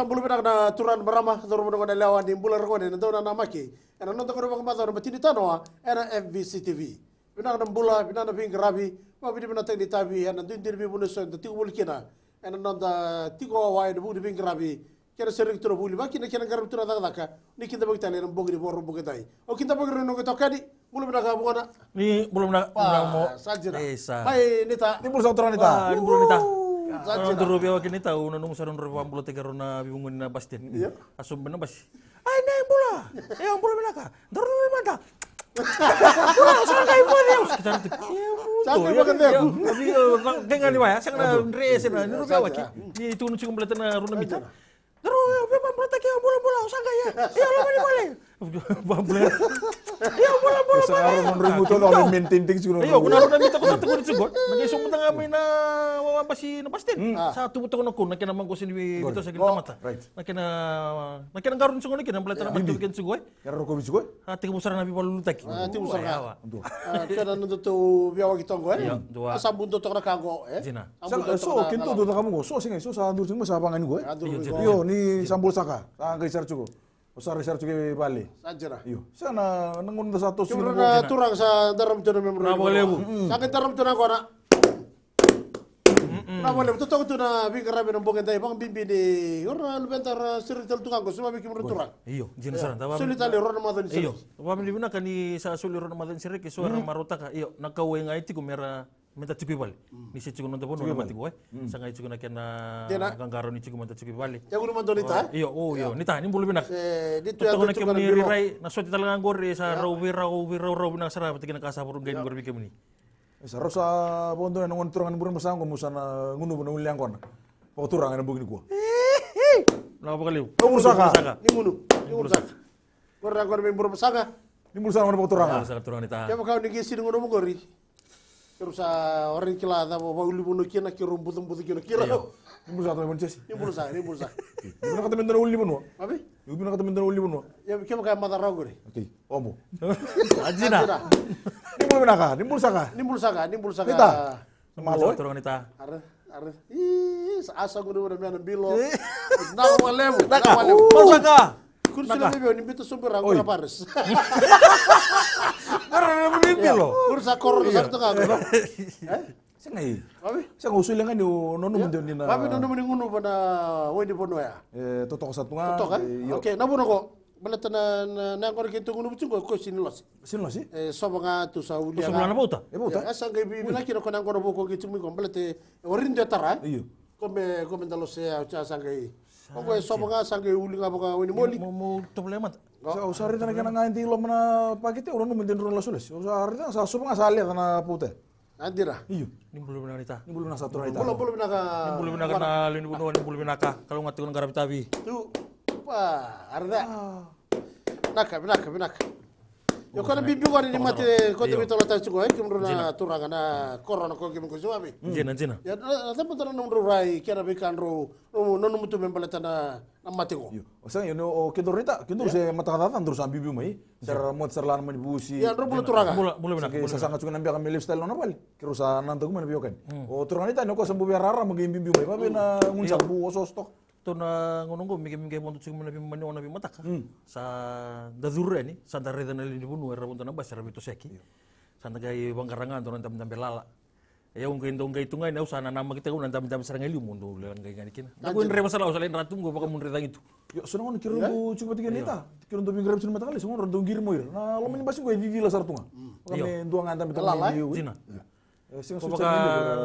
sambulu bena na turan barama turun mo ngona lawan di bulan ngona na dona na maki ena nonton ko ko mata eh, ba tini tanoa ena FBC TV bena na mbula bena na bing rabi ma bidi bena tani tabi ena din dir bi bunu so ti bul kina ena nonto da ti wa de budi bing rabi kira serik tro buli ba kina kena garab tro daga daka ni kita bagi tani na bogri bor bogi dai o kita bogri no ko tokadi bulu bena ga bugona ni bulu bena mo sajira ni nita ni bulu ni ta ni bulu ta Sarun rubi wa kini tahu nanu sarun rubi wa puluh tiga rona bingung nina iya. bas den. Asum benar bas. Ay nai bola. Eh bola menaka. Dorun rubi mata. Wah, sarun kai bola dia. Kita tu. Sampai bukan dia. Tapi dengan ni ya, saya kena dress sebenarnya. Nuru rubi wa ki. Itu kumpulan kompletan rona bintang terus rubi wa tiga bola bola. Usah gaya. Ya lo mana boleh. Sa iya ng rimuto na Iya, mintinting siguro. Ayaw, kuna na mita ko sa tukod sugod. Nag-isong mata nga may na wawamba si Napastin. Sa tumuto ko na kun, nakinamang ko si Bito sa kinamata. Nakina, nakinangkaroon sugod na kinambalata na pagtukin sugod. Karoon ko sugod? Ha, tigumusara na bipalutak. Ha, tigumusara ka. Kaya na nito biyawag itong ko eh. Sa bundo to na kago Iya, Sina. So, kinto do na kamo ko. So, singay, so sa andur sing masabangan ko eh. Yo, ni sambul saka. Sa angay sarcho Usar research ke Bali. Sajera. Iyo. Sana nengun satu sih. Cuma turang sa daram cuna memang. Nah boleh bu. Sakit daram cuna kau nak. Nah boleh betul tahu tuna bikin rabi nombong kita bang bimbi di. Orang bentar eh, sirih tel tukang kau semua bikin turang. Iyo. Jin sana. Iya. Sulit tali orang Ramadan siri. Iyo. Apa yang nak ni sa sulit Ramadan siri kisah orang marota kah. Iyo. kau yang itu kumera menta balik, hmm. nih si se tsugono pun no mati boy hmm. sanga i tsugona kena gangaro ni tsugono menta tiki wale ya guno mando ni ta iyo o iyo ni ta ni bulu bina eh ya. ya. ni eh, tu ya guno kemni rirai na soti talaga ngore sa rawi rawi rawi rawi na sara pati kena kasa burung gain ngore bikemni sa rosa bondo yang ngon turangan burung masango musana ngunu bono uliang kona po turangan bugni gua Nah, apa kali? Nomor saka. Ini ngunu. Ini ngunu saka. Korang korang member saka. Ini mulsa ngunu po turangan. Ya. Sangat turangan ita. Siapa kau niki sini ngunu mukori? kirusa orin kila da bo ba uli bono kina kiro rumput mbutu kino kira yo iya. ini to monchesi yo mbusa ni mbusa ibuna kata mendana uli bono abi ibuna kata mendana uli bono ya kema kaya mata raguri okay ombo ajina ni mbusa eh. ini ni mbusa ka ni mbusa ini ni mbusa ka malo turun nita arif arif is asa gudu udah mian bilo na walemu na walemu mbusa ka kursi lebih ni bitu sumber aku paris Karena mimpi loh. Bursa kor besar itu kan. Sing saya Abi? usul yang kan nono mendio nina. Tapi nono menunggu ngono pada woi di pono ya. Eh totok satu kan. Totok kan. Oke, nabu nako. Bala tana na na kor kok sini los. Sini los sih? Eh soba nga tu sauli. Soba na bota. E bota. Ya, ngai bi bila kira ko na ngoro gitu mi ko bala te orin de tara. Iya. Kome kome ndalo se a cha sangai. Ko soba nga sangai uli nga boka wini moli. Mo mo Usaharitan ekana ngainti ilomna pakete lo menten rola sules. Usaharitan sa supanga salia tana pute. Andira. Iyo. Nimbulu binarita. Nimbulu bina satu rita. Nimbulu bulu binaka. Nimbulu binaka na lindungu nuan nimbulu binaka. Kalau ngati kun garabitabi. Tu. Wah, arda. Ah. Naka, binaka, binaka yo kana bibi ko ni mate ko to bitolo ta chugo kim runa turanga na korona ko kim ko suami jina jina ya ta putara num rurai kera be kan ro nonu mutu membala tana na mate ko o sang yo no ke dorita ke tuh se mata kada tan dur bibi mai ser mot ser lan busi ya ro bulu turanga bulu bulu na ke sasanga chugo nambia kam lifestyle no bal ke rusa nan to kuma bio kan o turanga ta no ko sembu biarara mengim bibi mai pa be na ngunsa bu oso stok tona ngonongo mege mege wonto tsing mona pim mani ona pim mataka hmm. sa da zure ni sa da redana li bunu era wonto na basa bito seki iya. sa na gai wangarangan tona tam tambe lala ya unga indo unga itunga ina usana nama kita kuna tam tam sarang eliu mundo le ngai ngani kina da kun re masala usalain ratu ngo baka mun redang itu yo ya, sona ngon kiru ya. ndu cuma tiga nita iya. kiru ndu mingrem sun mataka le sona ndu ngirmo ir na lo meni hmm. basu ngo vivi la sartunga ah. hmm. iya. kami nduanga tam tam eliu eh? jina kan? ya. Kumbuka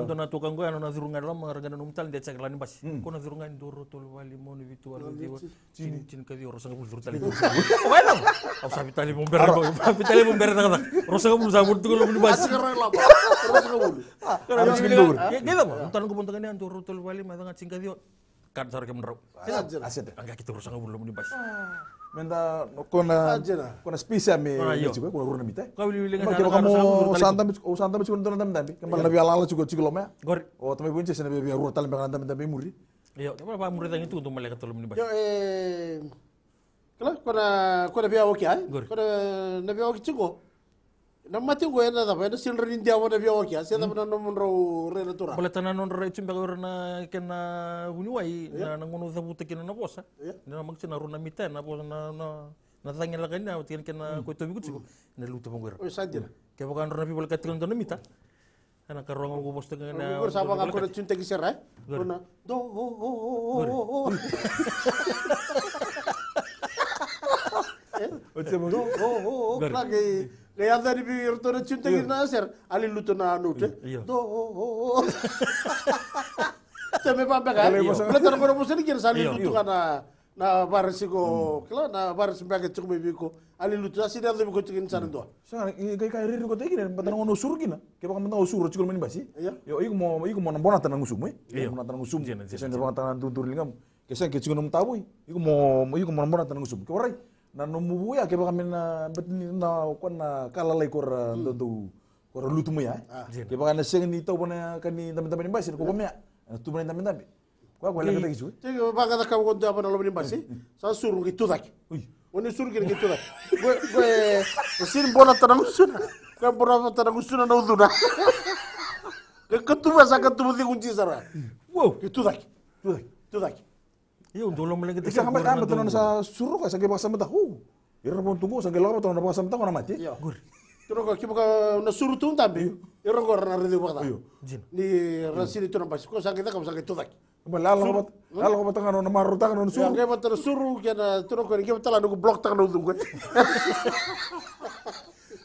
ndona tahu ngoya na nazirungana lama rangana no mutali ndetse kalani basi hmm. ko nazirungana ndoro tolo wali mono vitu wala ndiwa chini chini kazi rosa ngabulu zuru tali wala au sabi tali bombera sabi tali bombera tanga rosa ngabulu zamu tuko lo basi rosa ngabulu kana ngabulu ngeda mo mutali ngabulu tanga ndoro tolo wali madanga kan sarke menro. Aset. Angka kita urusan belum di pas. Ah. Minta kona kona spesial me ah, iya. juga kona urun mita. Kau beli beli kan. Kamu santam santam cuma tuh nanti nanti. Iya. Kamu lebih alal juga cuci lo ya. Gori. Oh tapi punya sih lebih biar urutan lebih nanti nanti muri. Iya. Kamu apa muri tadi itu untuk melihat tuh di pas. Yo eh. Kalau kona kona biar oke ya. Gori. Kona lebih oke cukup. no no, no, no, no, no no, no, no, no, no na la no, no, no, na no, tobi no, no, na no, no, no, sadira ke no, rona people no, no, mita ana karong no, no, te na no sapa no, no, no, no, no, no, do ho ho ho ho ho Leandro bi iya. iya, ya. iya. tuh chunta girna ser ali lutuna anute do teme pampe ka letar kono musen gir sali lutuna karena, na barsi hmm. nah, ko kla na barsi mbake chuk bi ko ali lutuna si Leandro bi ko chikin san do hmm. sa kai kai rir ko tegir patan ono surgina nah. ke bakam patan osur chikul men basi yo Iku mo iku mo nambona tanan usum mo tanan usum sen sen tanan tuntur lingam kesen ke chikun mo tahu. Iku mau, Iku mau nambona tanan usum ke orai na nomubu ya ke baka mena betni na na kala lai kor eh, hmm. ndu kor lutu mu ya eh. ah. ke baka na seng ni to bona kani teman-teman basi ko komia eh. tu bona teman-teman kwa lai ka tagi su te ke baka da kabo ndu abona lo basi sa suru ki tu dak oni suru ki ki tu dak go go sin bona tanang suna ka bona tanang na na ke ketuma sa ketuma di kunci sara wo, ki tu dak tu dak tu dak Iya, lo mleng iki. Sampe kan betul sa suruh kan sangge pasam tahu. Ira ya, pun tunggu sangge betul tahun pasam tahu nama ci. Iya. Gur. Tiro ka kita na suruh tuh tambi. Ira gor nari di wakta. Iya. Ni rasini tuh nampas sakit tak kau sakit tuh Bala lalu bat, Lalu bat kan orang maru tak ono ya, suruh. Ya betul suruh kena tiro ka kita tala nugu blok tak ono tunggu.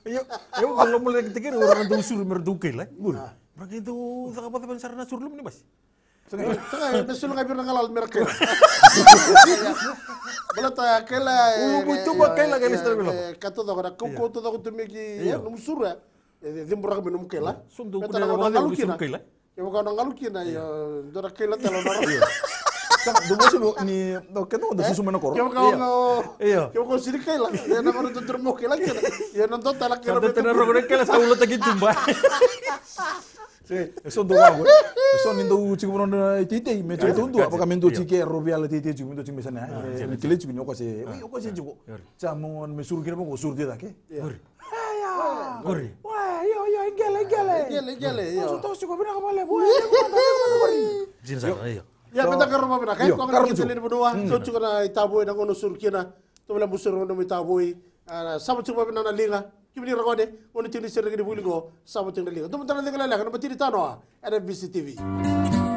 Iya, iya kalau mulai ketika orang tuh suruh merduke lah. Gur. Bagi ah. itu, tak apa-apa sarana suruh lo nih mas. بس اللغه بيرنا غلط المركب بلتا كلا وبتوبا كلا كلا استغفر كتو دغرا كو كو kela. دغتو ميكي نمسورا ذنب رغم نمكلا سندوق نمكلا يا بكا ya, يا دغرا كلا تلا Dumo sih ni, oke tuh udah eh, susu menokor. Kau ya, kau iya. Kau iya. Ya, kau sini kela, ya nama itu termok kela kela, ya nonton telak kela. Nonton termok kela, saya ulat lagi jumpa. 쏜다고 하고 쏜인도 지금 오늘 디데이 매주 돈도 아까 민도 지게 로비알 디데이 지금 민도 지금 메서네 길레 지금 요거세 요거세 지고 자 뭔가 메수르 기름 거 수르 되다게 아야 거리 와 요요 인겔레 인겔레 인겔레 인겔레 요 소토스 거 비나 가발레 뭐 진짜 아요 ya beta karo ma bena kai ko ngara ki tele berdua so cuka na itaboi na ngono surkina to bela busur ngono itaboi sama cuka bena na linga kibini rakode woni tingdi sergedi buligo sabu tingdi ligo dum tan ligo la la kan batiri tanoa ada BCTV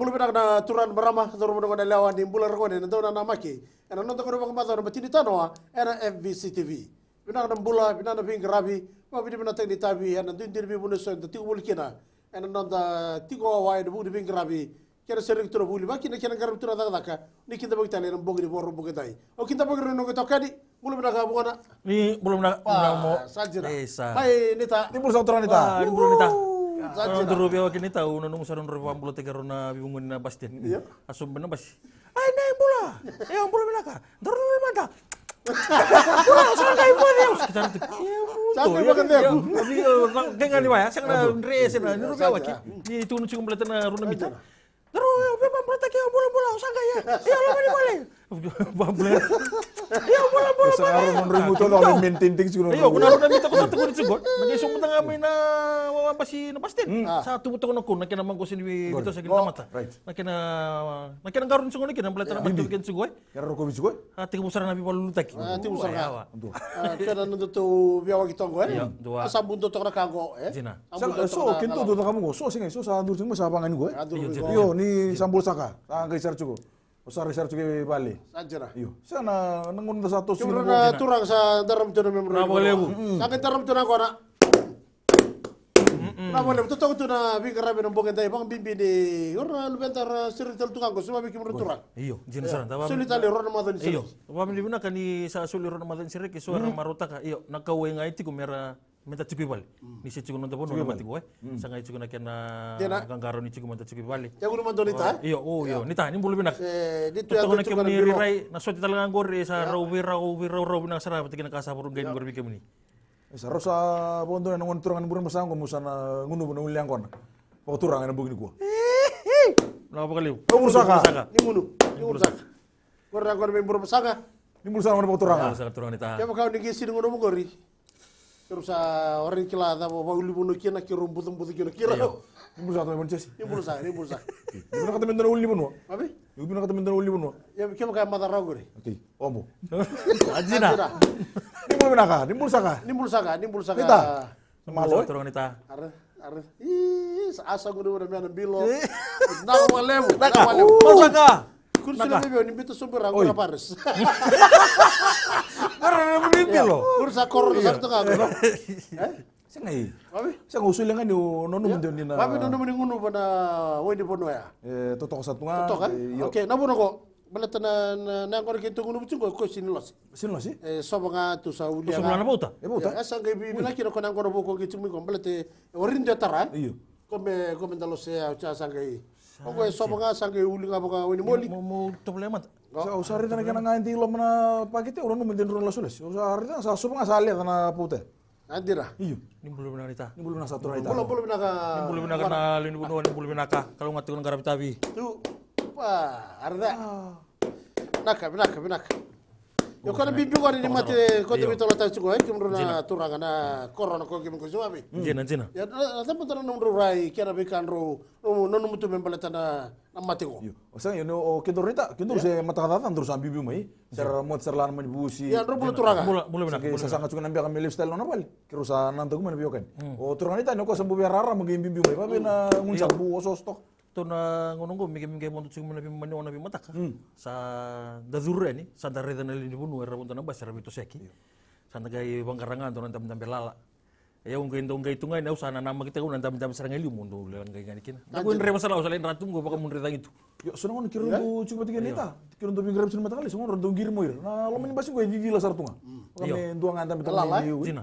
bulu bina na turan berama turun menunggu na lawan di bulan rukun ini tuh nama ki ena nonton kau rumah kemata rumah cinta noa ena FBC TV bina na bula bina na ping rabi ma bina bina teknik tabi ena dun dirbi bulu so ena tiku bulu kina ena nonton tiku awai di bulu ping rabi kena sering turun bulu baki na kena garam turun daga tak ni kita bakita lena ena bogi di borong bogi tai o kita bogi renung oh, kita kadi belum nak kamu kan? Ni belum nak. Wah, saja. Baik, Nita. Ni belum satu orang Nita. Ni belum Nita. Saron duru kini tahu nunggu musaron duru puluh tiga rona bingung na bas den. Ah, Asum bener pasti. Ay yang bola. pula bola menaka. Duru duru mata. Bola saron kai bola dia. Kita Tapi dengan saya kena saya Itu rona bintang. bola bola ya. Iya, Sa araw ng remote na kami maintinting siguro. Iya, kuna na mita ko sa tukod sugod. tengah isong mata kami na Satu si Napastin. Sa tubot ko ng kun, nakinaman ko nakena Bito sa kinamata. Nakina... Nakinangkaroon sugod na kinambalata na pagtukin sugod. Karoon ko sugod? Ati ko nabi malu pipalulutak. Ati ko musara ka. Kaya nando to biyawag itong ko eh. Sa bundo to na kango eh. Sina. So, kinto do na kamo ko. So, singay. So, sa dulu sih masabangan ko eh. Yo, ni sambol saka. Sa angay sarcho juga Bali. Saja iyo sana nangun sa satu si na turang sa daram na memory. na boleh bu sakit daram na kona na boleh tu tahu na bi karabe nombong entai bang bimbi di ora lubentar eh, sirri tel tukang ko semua bikin turang iyo jin sana iya. sulit ali ron ramadan sirri iyo tawa mi dibuna kan di sa sulit ramadan sirri ki Kiswara marota ka iyo nakawe ngai ti kumera menta tsiki wale ni se tsiki nonta mati gue, sanga i nak na kena gangaro ni tsiki menta tsiki wale ya kuno mando oh, eh? iya, oh, ni ta iyo o iyo ni ta ini bulu bina ni tu yang kuno ni rirai na soti talaga ngor e sa iya. rawi rawi rawi rawi na sara pati kena kasa burung gain ngor bikem ni sa rosa bondo na ngon turangan burung masang ko musa ngunu bono uliang kona pa turangan na bugni ko na apa kali ko mursaka ni ngunu ni mursaka Korna korna membur pesaka. Ni mursaka mana pa turangan. Turangan ni ta. Kaya kau ni gisi ngunu mukori kirusa ah, orang kila da bo ba ulibuno kina kiro mbutum rumput kino kira imbusa iya. ini imbusa imbusa imbusa ibuna kata mendana ulibuno abi ibuna kata mendana ulibuno ya kema kaya mata raguri oke ombo ajina ini mina Ini nimbu saka nimbu saka nimbu saka kita malo turun kita. arif arif Ih, asal gue udah mian bilo nak walemu nak walemu masaka Kursi Naka. lebih ni beta sumber aku na Karena menipi lo. Kursa kor sa to ka. Sa ngai. Abi? Sa ngusul nga ni nono mo din na. Abi nono ya. Eh totok sa tunga. Totok kan? Okay, kan? iya. na bono ko. Balata na na ko rin tungo nubutin ko Eh sobo nga tu sa ulia. Sobo na bota. E bota. Asa nang ko robo ko gitu Ongo e sopo nga sange uli nga poka wini moli. Ya, mo mo problema. Sa usa na kana ngain tilo mana pakete urono mendin ron la sules. Usa rita sa sopo nga sale na pute. Andira. Iyo. Nimbulu bina rita. Nimbulu na satu rita. Nimbulu bulu bina ka. Nimbulu bina kana nimbulu nimbulu bina ka. Kalau ngatikon garap tabi. Tu. Wah, arda. Ah. Naka, naka, naka yo ya, kana bibi ko ni mati ko to bitolo ta chugo ai kimruna turanga na corona ko kim ko suami jina jina ya eh, eh, ta putana iya. oh, ya, no rai oh, kera be kanro no no mutu membala tana na mati ko o sang yo no kidur rita kidur ya. se mata kada tan dursa bibi mai ser mot ser lan busi ya ro bulu turanga kan? mula mula bina sa sanga chugo nambia kami lifestyle hmm. oh, no bal kirusa nantu ko man biokan o turanga ta no ko rara biarara mengim bibi mai pa bina hmm. nguncabu iya. buosos stok tona ngonongo mikem mege monto tsing mona pima mani ona pima taka sa dazurre ni sa da reda na lini bunu era bonto na basa rabi seki iya. sa na gai bangkarangan tona tam tam belala ya ungu indo unga itunga na usana nama kita kuna tam tam sarang eli mundo lewan gai gani kina aku kuin masala usala usalain ratu ngo baka mun reda yo sona ngono kan kiru ndu ya. cuma tiga neta iya. kiru ndu mingrem sona matakali sona kan ndu ngirmo ir na lo meni basi gua vivi la sartunga hmm. iya. kami nduang antam betalala jina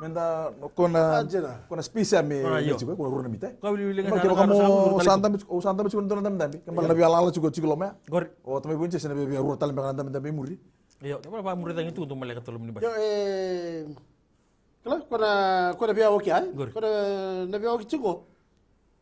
menda kuna Ajena. kuna me ame chiko ah, iya. kuna runa mita kwa vile vile ngana kama santa o oh, santa chiko ndona ndam ndambi kama iya. na biala ala chiko chiko loma gor o oh, tame bunche sene be rura tal mbanga ndam ndambi muri yo kama ba muri tangi tu ndo male katolo mni ba yo eh kala kuna kuna bia oki ai eh? kuna na bia oki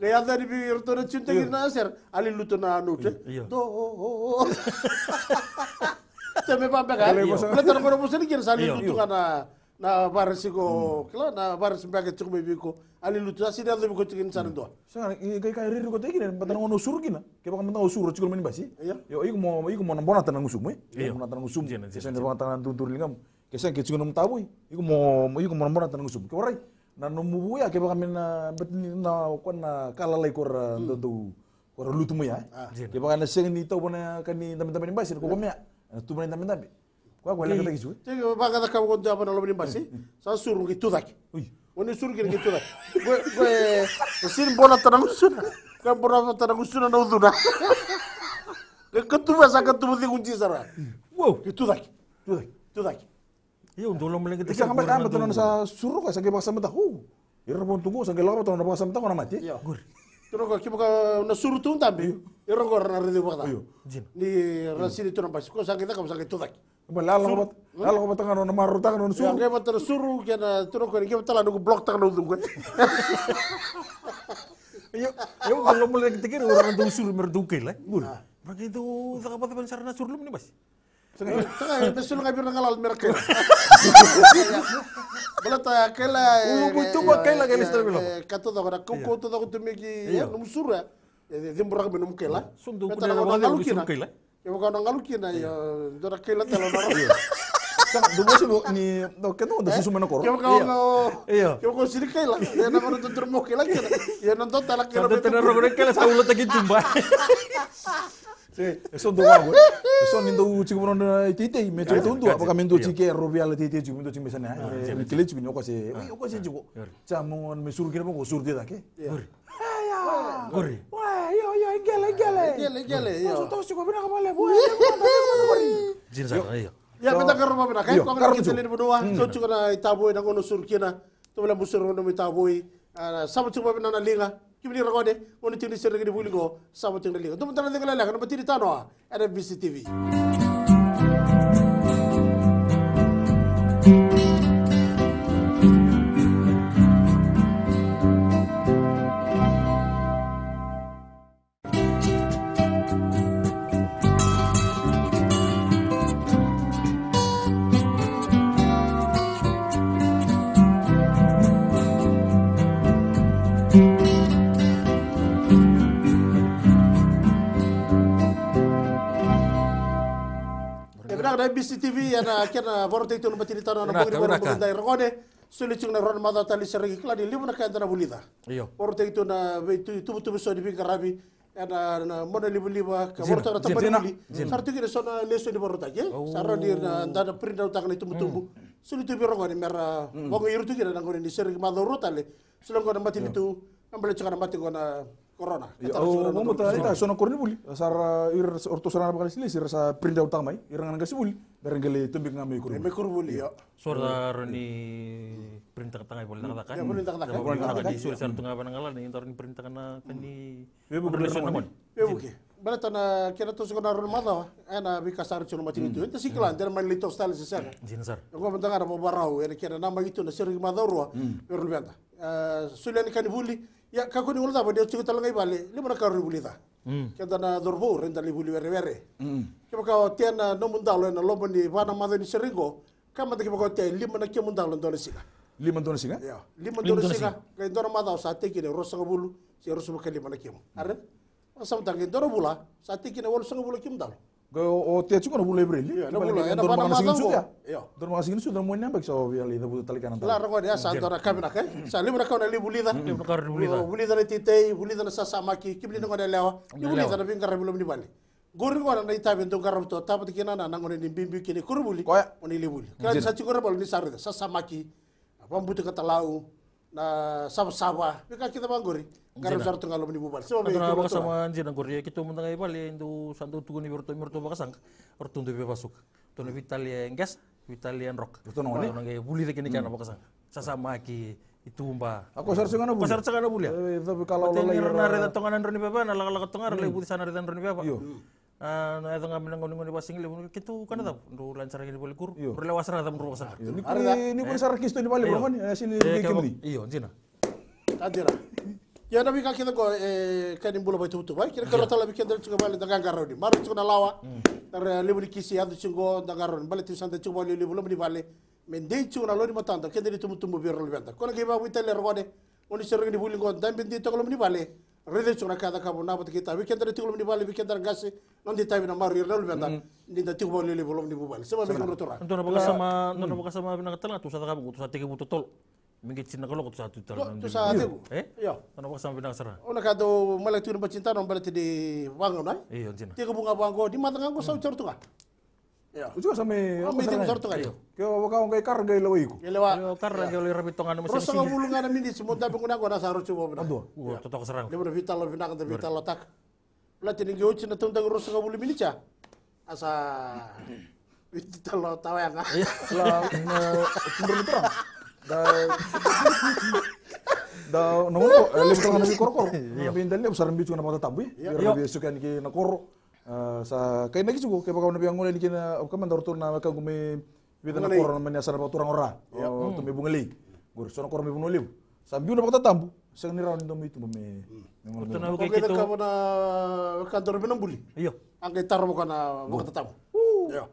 Leandro bi yurtona cinta girna iya. ser ali lutona nute to teme pampe ka le tan ko musen gir sali lutu kana na barsi ko kla na barsi mbake cuk be biko ali lutu asi da ko cikin san do iya. sa kai kai riru ko tegire patan ono gina. ke kan tang usur Cukup men basi iya. yo iku mo iku mo nambona tanang usum mo nambona usum sen nambona tanang tuntur lingam kesen ke cikun tabu iku mo iku mo nambona tanang usum ke warai na mubu ya ke baka betni na kona kala lai kor eh, hmm. ndondo kor lutumu ya eh. ah. ke bakana sing ni tau bona kani tamen tamen basi ko komia eh. tu bona tamen tamen kwa kwa leka kisu te ke baka ka kabo da bona lobni basi sa suru ki tu dak oni suru ki tu dak go go sin bona tanam suna ka bona tanam suna na uduna ka tu basa ka tu di kunci sara wow ki tu dak tu tu Iya, untuk lo mleng ketika sampai kan betul sa suruh sebagai sage mentah. tahu. Uh, Ira pun tunggu sebagai lama tahun pasam mentah nama mati. Iya, Gur. Tiro ka kibo ka na suruh tuh tambi. Ira di na iya. rede jin. Di rasi rasini tuh nampas Kau sage tak kam sage tuh tak. Bala gitu, lang bat. Lalo ko batang nona suruh. Ya kaya suruh kita turun kau ko ni kibo tala nugu blok tak nugu. iya iya kalau mulai ketika orang tuh suruh merduke lah. Gur. Bagi ah. itu yang sarana suruh lu nih mas. بس kela. بيرنا على المركب بلتا كلا وبتوبا كلا كلا استقبلوا كتو دغرا كو كو تدغ تميكي نمسورا ذم برغم نمكلا صندوق نمكلا يا بقى نغلوكينا يا دغرا كلا تلا kan dulu sih ni kan udah susu mana korup. kau iya. Kamu kau sini kaya lah. Ya nama nonton termok kaya nonton telak kaya lah. Nonton termok kaya lah. Saya ulat Eso ndo wago. Eso nindo chiku mono tite me chiku tundu apa kami ndo chike rubia le tite chiku ndo chimesa na. Kile chiku noko se. Noko se chiku. Chamon me sur kira mo sur dia dake. Iya. Gori. Wah, yo ya. yo ingele iya. iya, ingele. Eh. Ingele ingele. Eh, yo tahu chiku bina kama le. Wah, gori. Jin sana yo. Ya kita ke rumah bina kai. Kau kita lihat berdua. So hmm. chiku na itaboi na kono sur kira. Tu bela busur kono itaboi. Eh, sama chiku bina na linga kibini rakode woni tingdi sirri di buligo sama tingdi ligo dum tan dingala la kan batiri tanwa ada BCTV nak TV ya na kena baru itu nomba cerita na nomba ngiri baru mungkin daerah sulit cung na ron mata tali sering iklan di lima nak ada bulida iyo baru itu na itu itu betul betul di pinggir rabi ada na mana lima liba ke baru na tempat buli sartu kita sona lesu di baru tak ya oh. di na dana perintah utang itu bertumbuh hmm. sulit tu baru kode merah bangun hmm. kita kira nanggung di sering mata rutale sulang kode mati itu ambil cakar mati kode corona o momota ita sono korni buli sar ir orto sona bakal sili sir sa prinda utama ir ngana gasi buli berengele tembik na mekor buli mekor iya. buli hmm. ya sorda roni printa tangai buli na kan ya buli tak tak buli tak di sur sar tunga bana ngala ni torni printa kana kani bebo buli sona mon bebo ya, ke bala tana kira to sona roni mada ah? ena bi kasar chono mati itu ente siklan der man lito stal sesar jinsar ko mentanga ra bo barau ene ya, kira nama itu na sir mada ro erul benta Eh, sulani kani buli ya kaku hmm. hmm. ni ulta bodio tiku talanga bali li mona karu buli ta kenta na dorbu renda li buli beri were kema ka tiana no mundalo na lombo ni bana ni seringo kama te kema lima tia li mona ke mundalo ndole sika lima dono singa ya lima dono singa ngai dono madau sa sate kine ro sanga bulu si rosa sumu kali mana mu are sam tangi dono bula sate kine wol sanga bulu kim Ote na vula Evreli. Dor magasin suya. Dor magasin suya, dor mo nyampe so via lida buta tali kanan. Lara kau dia santor kami ya. eh. Hmm. Salim mereka kau nali bulida. Bulida na titei, bulida na sasamaki, kibli na kau nali lewa. Bulida na bingkar belum di Bali. Gurin kau nali tabi untuk garam tu, tapi tu kena nana kau nali bimbi kini kurubuli. Kau ya, kau nali buli. Kalau saksi kau rebal ni sarida, sasamaki, apa butuh kata lau, na sab saba be ya ka kita bangori garam sarto ngalo mni bubal so be ko sama anjina ya kita mun tangai bali ndu santu tugu ni berto merto bakasang ortu ndu be pasuk to ne vitalia gas vitalian rock to no ne ngai buli de kini kana bakasang sasama ki itumba aku sarto sungana buli sarto sungana buli ya eh, tapi kalau lo lain na reda tongan roni baba na lagalaga tongar hmm. le budi sana reda roni baba ಅದನ್ನ No ನೀವು ನೀವು No rede chona kada kabo na kita bikin re tigulum ni bali bikin re gasi non di tabi na mari re benda mm-hmm. ni da tigbo le le ni bubal sema be kan rotora ndo sama ndo na mm. boga sama bina katala tu sa kabo tu sa tege buto tol mingi cinna kolo tu sa tu tol tu sa tegu eh yo ndo na sama bina sara ona kado malak tu bacinta non balati di wango na iyo jina bunga wango di matanga ko sa ucer mm. tu Ya. Ujú sami. Ang mitin sorto kayo. Kyo waka ong kay karga ilaw iko. Ilaw. Yo karga ilaw ya. rapitongan mo sa. Rosa ka bulungan na minit mo dapat kuna ko na sa rocho Aduh. Ando. Ya. Totoo serang. Lebo vital bina kan vital attack. Plat ini gyo chin tong tang rosa ka bulun minit cha. Asa vital tawa ya nga. Iya. La no tumber terang. Gitu, da da nongo eh, lebih kan na kor kor. Iya. Nah, Pindal ni besar bicu na mata tabu. Ya biasa kan ki na kaya eh, sa kay nagi sugo kay bakaw nabi angule di kina ok man darutur na ka gumi bitan na koron man hmm. yasar ba turang ora o to me bungali gur sono koron me bunoliu sambiu na bakata tambu sang ni raun ndomi itu me to na oke kita kamu gitu. na kantor me nambuli iyo angke tarmo kana bakata tambu iyo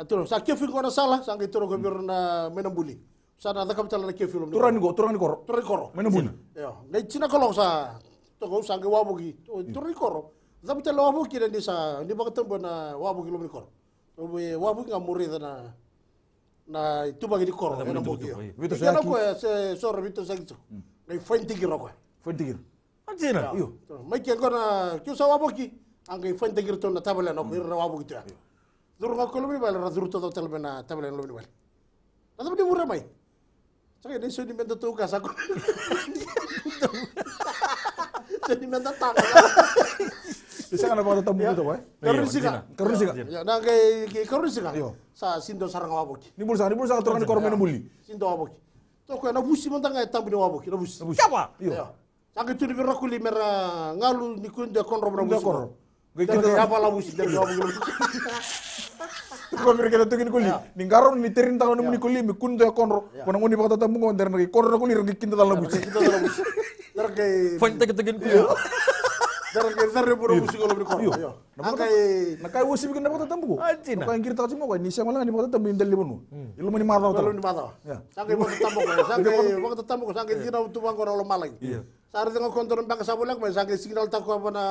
aturo sa kefil kona salah sang ke turo gobir na me buli sa na ta kapital na kefil turang ni go turang ni koro turang koro me buli iyo ngai cina kolong sa to go sang ke wabugi gitu. oh, turang koro zabta la wabu kira ni sa ni baka tambo na wabu kilo ni kor wabu nga murida na na tuba gi kor na bo gi vito sa ko se sor vito sa gitu ya. na fuente gi roko fuente gi antina yo ma ke ko na ki sa wabu ki anga fuente gi to na tabla na ko irna wabu gitu dur ko kolo mi bal radur to tel bena tabla no ni bal na zabdi murra mai Saya ini sudah minta tugas aku. Sudah minta tangan. 세간을 받아 떠먹어도 봐. 그러니까. 그러니까. 야, 나게 그러니까. 요. 사 신도 사랑 와 보기. 니 물사 니 물사 들어가는 거면 물리. 신도 와 보기. 또 그나 부시면 당가 했다 분이 와 보기. 나 부시. 잡아. 요. 자기 둘이 그렇게 메라 ngalu ni kunde konrobra musi. Konro. kita apa lah musi dari ngomong Kau mikir kita tuh gini kuli, iya. nih garam nih terin tangan nih iya. kuli, nih kundo ya konro, iya. kono ngoni bakal tatap mungo, terin lagi konro kuli rengi kinta dalam buci. Kita dalam buci. Terkait. Fon kita kita gini kuli. De ngeen sarre borom por wala Nakai nakai wosi bikin nakai tatambu. Aji na. Nakai kiri takut mau kau ini siapa lagi mau tetap minta lima bunu. Ilu mani marau tahu. Ilu mani marau. Ya. mau tatambu kau. Sakai mau tetap kau. Sakai kira untuk bang orang malang. Iya. Sari tengok kontor bang kesabulang kau. Sakai signal tak kau apa na.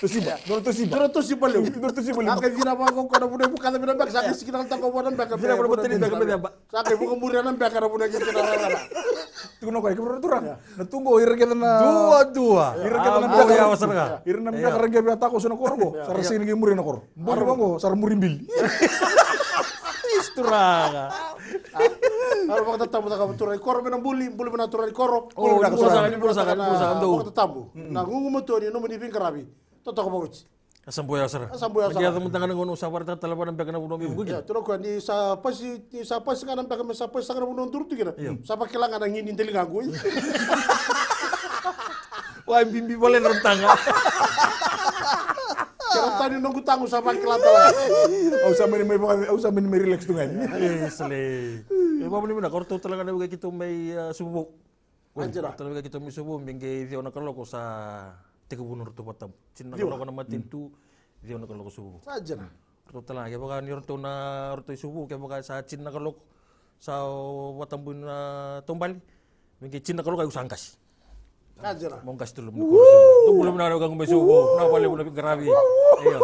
Tosiba. Dor tosiba. Dor tosiba lu. Dor tosiba lu. Sakai kira apa kau kau punya bukan tapi nambah. Sakai ya. signal tak kau apa nambah. Kira berapa ini tak kau nambah. Sakai buku burian nambah karena punya kita nambah. Tunggu kau. Kau turang. Tunggu. Irketan. Ah. Dua dua. Irketan. Dua ah, oh, ya wasar kau irna mi iya. yakar gebe atako sino korgo iya. sar sin gi muri nokor iya. mbor bongo sar muri mbil isturaga Kalau mau ketemu tak koro menang buli, buli menang turai koro. Oh, udah kesurangan, kesurangan, kesurangan tuh. Mau ketemu, nah gue mau ya, ya, gitu? kan tuh ini nomor di pinggir rabi, tuh tak kamu Asamboy asar. Asamboy asar. Kaya tamo tangan ngono sawar ta talapan ang pagkana puno mi bugid. Ya, tulo ko ni sa pas ni sa pas kan ang pagkana sa pas sa kan puno turtu kira. Sa pagkilangan ang nginin telinga Wah, bimbi boleh rentang. Kalau tadi nunggu tangguh sama kelata lah. Aku sama ini mau aku sama ini relax tuh kan. Isli. Ya mau ini kor tuh telangan kayak kita mau eh, subuh. Anjir. Telangan kita mau subuh minggu dia nak kalau kosa tiga bunuh tuh patam. Cina kalau kena mati hmm. tu dia nak kalau subuh. Saja nah. Tuh telangan kayak nyor tuh na tuh subuh kayak bukan sa Cina kalau sa patam pun eh, tumbali. Minggu Cina kalau kayak usangkas. Mongkas tulum na kurso. Tumulong na araw kang umesubo. Napalay mo na pigkarabi. Ayo.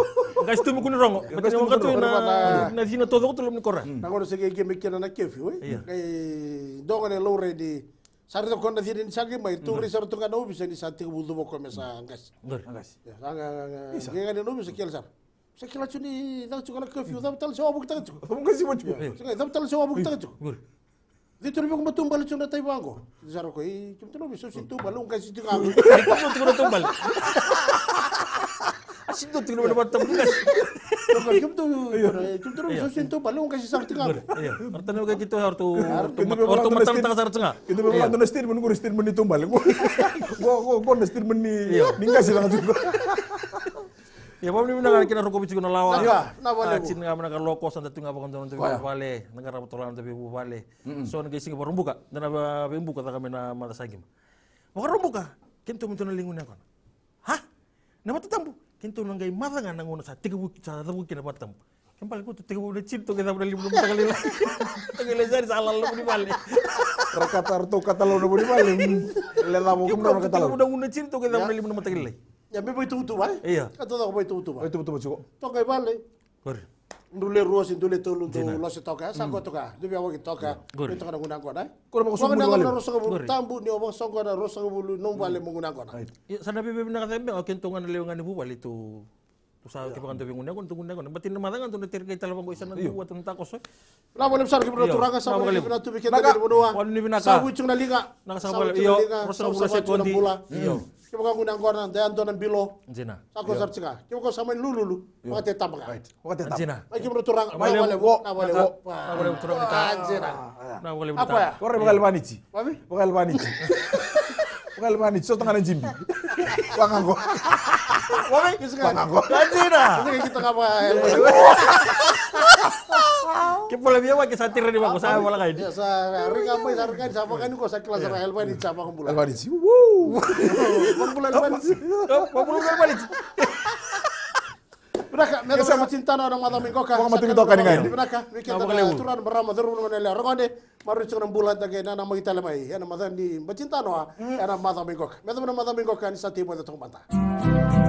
Guys, tumi ko nirong. Pati mo katoy na na sina todo ko tulum ni korra. Nagoro sige gimmick kena na kefi we. Kay dogo ne lore di Sari to konda thirin sagi mai tu ri sar tunga nobi se di santi budu boko mesa ngas. Ngas. Ya, nga nga. Ge ngani nobi se kiel sar. Se kiel chuni dang chukala kefi, dang tal se obuk tang chuk. Mo ngasi mo chuk. dang tal se obuk tang chuk. Vitor meu tumbal chuna tai bango. Zaro ko i chum tuno biso sin tumbal un kasi tinga. Kamu tuno tumbal. Asin tu tuno mana batam bulas. Chum tuno chum tuno biso sin tumbal un kasi sar tinga. Artan oga gitu hartu hartu harus tengah sar tengah. Itu memang harus nestir menunggu nestir meni tumbal. Gua gua gua nestir harus ningga sih langsung. Yabam ni mnaka kina roko bichi kuna lawa. Na ini? Chin nga mnaka loko santa tunga pa kondo ntabi wale. Nga rapo tola ntabi vale. So nga isinga pa rumbuka. Dana pa rumbuka taka mena mata sagim. Waka rumbuka. kan? mito na lingun yakon. Ha? Na mata tambu. Kento nga mata nga nangona sa Tiga sa satu kina mata tambu. Kempal Kembali tikibu tiga chin toke tabu na limu mta Tiga Tengele sari sa alal lobo ni wale. Rakatar to katalona bo ni wale. Lela mo kumna kita Tikibu na nguna chin toke tabu Ya me voy tu tu vai. Iya. Kata tak voy tu tu vai. Itu toca y vale corre Gor. Nule ruosin tule tulu tu lo se toka. Sa ko toka. Dia bawa kita toka. Gor. Kita kena guna ko dai. Ko mau sungguh bulu. Ko rosak bulu tambu ni obang songko na rosak bulu nong bale menggunakan ko dai. Ya sana bebe na kata mbang oken tongan lewangan ibu bale tu. Tu sa ke pangan tebing undang untuk undang berarti nama tangan tu netir kita lawan goisan nanti buat tentang kosoy. Lah boleh besar kita turang sama kita bina tu bikin tadi berdua. Wan ni bina ka. Sa bucung na liga. Nak sa bale. Iyo. rosa bulu se kondi ke baka ngundang ko nan dan tonan bilo jina sako sar cika ke ko lulu lululu maka te tabaka maka te tabaka ai kimro turang ma wale wo na wale wo na wale turang ta jina na wale wo apa ya kau bakal baniti wabi bakal baniti bakal baniti so tangan jimbi wangan ko wami wangan ko jina kita kapan? Ke pola biya wa ke satire ni bako sa wala kai. Ya sa ri ka mai sa ka sa kan ko sa kelas ra elba ni chapa kumpul. Elba ni si. Woo. Kumpul elba ni. Kumpul elba ni. me da sa cinta na ng mi daming koka. Mga matingi toka ni Braka, Beraka, wikita da turan berama darun mo nila. Rokode, marunin sa bulan tagay na namang italamay. Yan ang madan ni cinta no ah. ya ha. Yan ang mga daming koka. Meron na mga mi koka ni sa tipo da itong